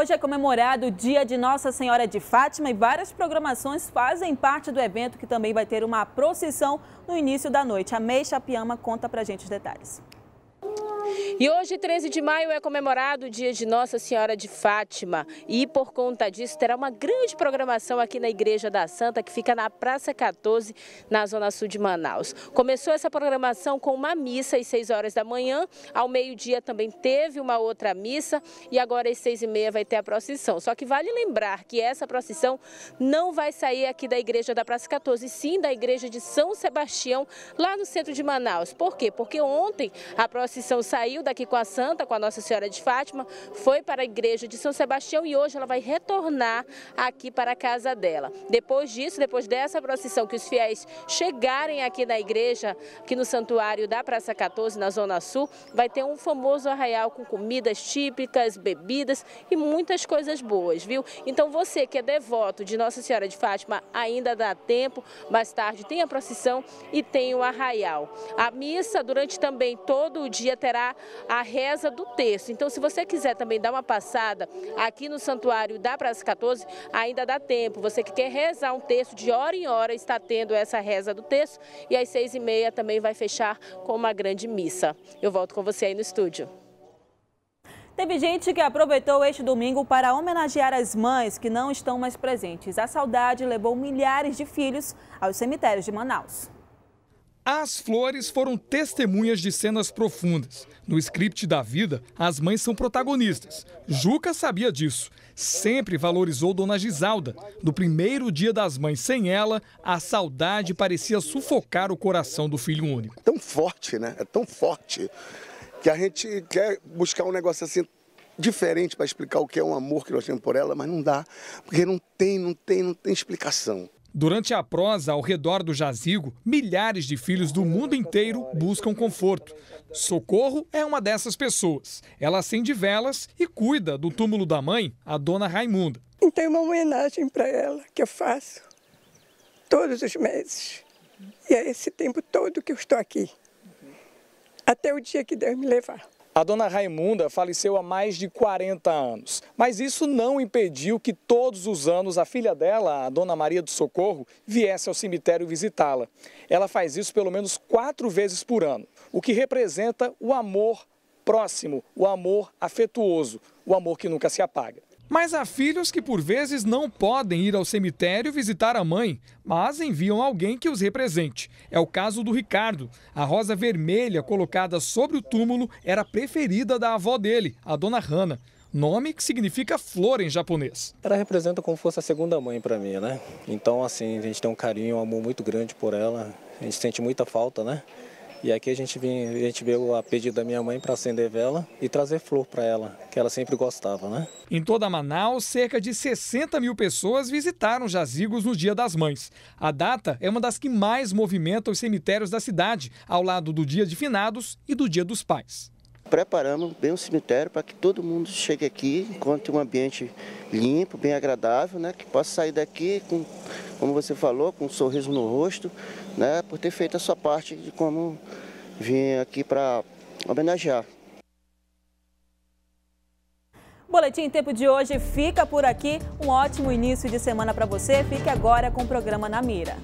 Hoje é comemorado o Dia de Nossa Senhora de Fátima e várias programações fazem parte do evento que também vai ter uma procissão no início da noite. A Meixa Piama conta pra gente os detalhes. E hoje, 13 de maio, é comemorado o dia de Nossa Senhora de Fátima. E por conta disso, terá uma grande programação aqui na Igreja da Santa, que fica na Praça 14, na Zona Sul de Manaus. Começou essa programação com uma missa às 6 horas da manhã. Ao meio-dia também teve uma outra missa. E agora, às 6 e meia, vai ter a procissão. Só que vale lembrar que essa procissão não vai sair aqui da Igreja da Praça 14, sim da Igreja de São Sebastião, lá no centro de Manaus. Por quê? Porque ontem a procissão saiu saiu daqui com a Santa, com a Nossa Senhora de Fátima, foi para a igreja de São Sebastião e hoje ela vai retornar aqui para a casa dela. Depois disso, depois dessa procissão que os fiéis chegarem aqui na igreja, aqui no santuário da Praça 14, na Zona Sul, vai ter um famoso arraial com comidas típicas, bebidas e muitas coisas boas, viu? Então você que é devoto de Nossa Senhora de Fátima, ainda dá tempo, mais tarde tem a procissão e tem o arraial. A missa durante também todo o dia terá a reza do texto. Então, se você quiser também dar uma passada aqui no Santuário da Praça 14, ainda dá tempo. Você que quer rezar um texto, de hora em hora está tendo essa reza do texto e às seis e meia também vai fechar com uma grande missa. Eu volto com você aí no estúdio. Teve gente que aproveitou este domingo para homenagear as mães que não estão mais presentes. A saudade levou milhares de filhos aos cemitérios de Manaus. As flores foram testemunhas de cenas profundas. No script da vida, as mães são protagonistas. Juca sabia disso. Sempre valorizou Dona Gisalda. No primeiro dia das mães sem ela, a saudade parecia sufocar o coração do filho único. Tão forte, né? É tão forte que a gente quer buscar um negócio assim diferente para explicar o que é um amor que nós temos por ela, mas não dá, porque não tem, não tem, não tem explicação. Durante a prosa ao redor do jazigo, milhares de filhos do mundo inteiro buscam conforto. Socorro é uma dessas pessoas. Ela acende velas e cuida do túmulo da mãe, a dona Raimunda. Tem uma homenagem para ela que eu faço todos os meses. E é esse tempo todo que eu estou aqui. Até o dia que Deus me levar. A dona Raimunda faleceu há mais de 40 anos, mas isso não impediu que todos os anos a filha dela, a dona Maria do Socorro, viesse ao cemitério visitá-la. Ela faz isso pelo menos quatro vezes por ano, o que representa o amor próximo, o amor afetuoso, o amor que nunca se apaga. Mas há filhos que por vezes não podem ir ao cemitério visitar a mãe, mas enviam alguém que os represente. É o caso do Ricardo. A rosa vermelha colocada sobre o túmulo era preferida da avó dele, a dona Hanna. Nome que significa flor em japonês. Ela representa como fosse a segunda mãe para mim, né? Então, assim, a gente tem um carinho, um amor muito grande por ela. A gente sente muita falta, né? E aqui a gente, vim, a gente veio a pedido da minha mãe para acender vela e trazer flor para ela, que ela sempre gostava, né? Em toda Manaus, cerca de 60 mil pessoas visitaram jazigos no Dia das Mães. A data é uma das que mais movimenta os cemitérios da cidade, ao lado do Dia de Finados e do Dia dos Pais. Preparamos bem o cemitério para que todo mundo chegue aqui, encontre um ambiente limpo, bem agradável, né? Que possa sair daqui com, como você falou, com um sorriso no rosto, né, por ter feito a sua parte de como vim aqui para homenagear. Boletim Tempo de hoje fica por aqui. Um ótimo início de semana para você. Fique agora com o programa Na Mira.